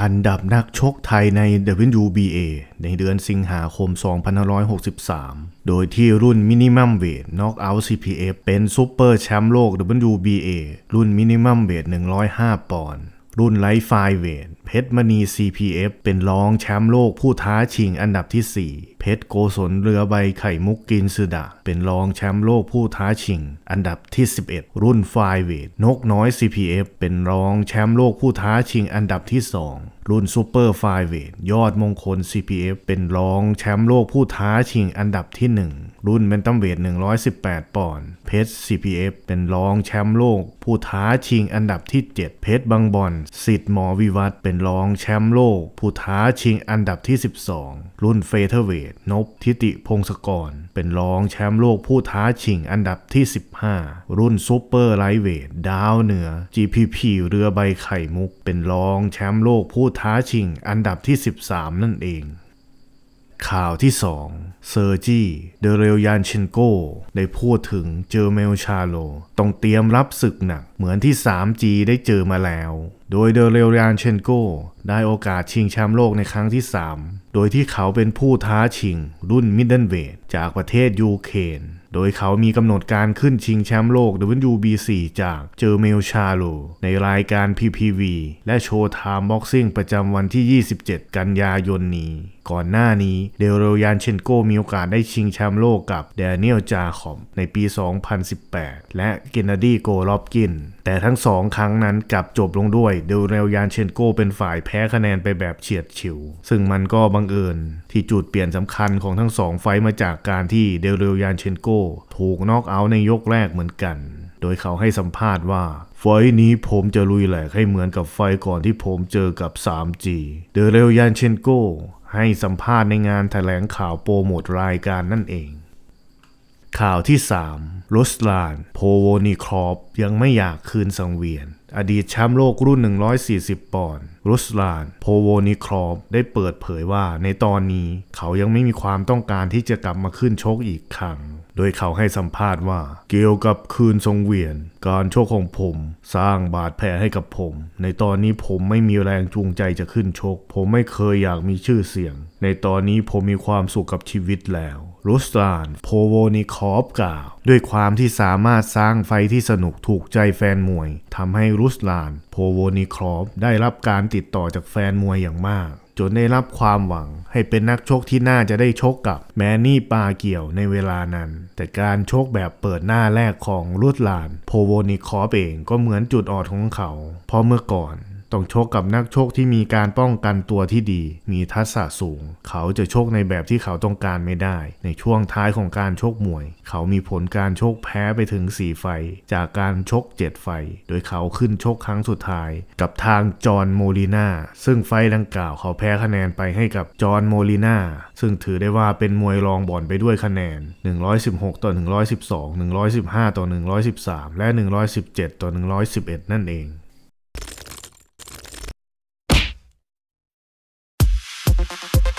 อันดับนักชกไทยใน WBA ในเดือนสิงหาคม 2563 โดยที่รุ่นมินิมัมเวทน็อกเอาท์ CPF เป็นซูเปอร์แชมป์โลก WBA รุ่นมินิมัมเวท 105 ปอนด์รุ่นไลฟ์ไฟเวน เพชรมณี CPF เป็นรองแชมป์โลกผู้ท้าชิงอันดับที่ 4 เพชรโกศลเรือใบไข่มุกกินสุดาเป็นรองแชมป์โลกผู้ท้าชิงอันดับที่ 11 รุ่นไฟเวนนกน้อย CPF เป็นรองแชมป์โลกผู้ท้าชิงอันดับที่ 2 รุ่นซูเปอร์ไฟเวนยอดมงคล CPF เป็นรองแชมป์โลกผู้ท้าชิงอันดับที่ 1รุ่นเบนตัมเวท118ปอนด์ เพชร CPF เป็นรองแชมป์โลก ผู้ท้าชิงอันดับที่ 7 เพชรบางบอนสิทธิ์หมอวิวัฒเป็นรองแชมป์โลก ผู้ท้าชิงอันดับที่ 12 รุ่นเฟเธอร์เวทนบทิติพงศกรเป็นรองแชมป์โลก ผู้ท้าชิงอันดับที่ 15 รุ่นซูเปอร์ไลท์เวทดาวเหนือ GPP เรือใบไข่มุก เป็นรองแชมป์โลก ผู้ท้าชิงอันดับที่ 13 นั่นเอง ข่าวที่ 2เซอร์จีเดเรลยานชนโกได้พูดถึงเจอเมลชาโลต้องเตรียมรับศึกหนักเหมือนที่ 3G ได้เจอมาแล้ว โดยเดเรลยานเชนโกได้โอกาสชิงแชมป์โลกในครั้งที่ 3 โดยที่เขาเป็นผู้ท้าชิงรุ่นมิดเดิลเวทจากประเทศยูเครนโดยเขามีกำหนดการขึ้นชิงแชมป์โลก WBC จากเจอเมลชาโลในรายการ PPV และโชว์ไทม์บ็อกซิ่งประจำวันที่ 27 กันยายนนี้ก่อนหน้านี้เดโรยานเชนโกมีโอกาสได้ชิงแชมป์โลกกับเดเนียลจาคอมในปี 2018 และเกนนาดีโกลอบกิน แต่ทั้งสองครั้งนั้นกลับจบลงด้วยเดโรยานเชนโกเป็นฝ่ายแพ้คะแนนไปแบบเฉียดฉิว ซึ่งมันก็บังเอิญ ที่จุดเปลี่ยนสำคัญของทั้งสองไฟมาจากการที่เดโรยานเชนโกถูกน็อกเอาท์ในยกแรกเหมือนกัน โดยเขาให้สัมภาษณ์ว่าไฟนี้ผมจะลุยแหลกให้เหมือนกับไฟก่อนที่ผมเจอกับ 3G เดเรลยานเชนโกให้สัมภาษณ์ในงานถแถลงข่าวโปรโมทรายการนั่นเอง ข่าวที่ 3รสลาน โพโวนิครอปยังไม่อยากคืนสังเวียน อดีตแชมป์โลกรุ่น 140 ปอนด์รสลาน โพโวนิครอปได้เปิดเผยว่าในตอนนี้เขายังไม่มีความต้องการที่จะกลับมาขึ้นชกอีกครั้งโดยเขาให้สัมภาษณ์ว่าเกี่ยวกับคืนทรงเวียนการโชคของผมสร้างบาดแผลให้กับผม ในตอนนี้ผมไม่มีแรงจูงใจจะขึ้นชก ผมไม่เคยอยากมีชื่อเสียงในตอนนี้ผมมีความสุขกับชีวิตแล้ว รุสตานโพโวนิคอฟกล่าวด้วยความที่สามารถสร้างไฟที่สนุกถูกใจแฟนมวยทำให้รุสลาน โพโวนิคอฟได้รับการติดต่อจากแฟนมวยอย่างมากจนได้รับความหวังให้เป็นนักชกที่น่าจะได้ชกกับแมนนี่ปาเกี่ยวในเวลานั้น แต่การชกแบบเปิดหน้าแรกของรุดลานโพโวนิคอเองก็เหมือนจุดอ่อนของเขาเพราะเมื่อก่อนต้องโชคกับนักโชคที่มีการป้องกันตัวที่ดี มีทักษะสูง เขาจะโชคในแบบที่เขาต้องการไม่ได้ ในช่วงท้ายของการโชคมวย เขามีผลการโชคแพ้ไปถึง 4 ไฟ จากการโชค7ไฟ โดยเขาขึ้นโชคครั้งสุดท้าย กับทางจอห์นโมลิน่า ซึ่งไฟดังกล่าวเขาแพ้คะแนนไปให้กับจอห์นโมลิน่า ซึ่งถือได้ว่าเป็นมวยรองบอลไปด้วยคะแนน 116ต่อ112 115ต่อ113 และ117ต่อ111นั่นเอง you.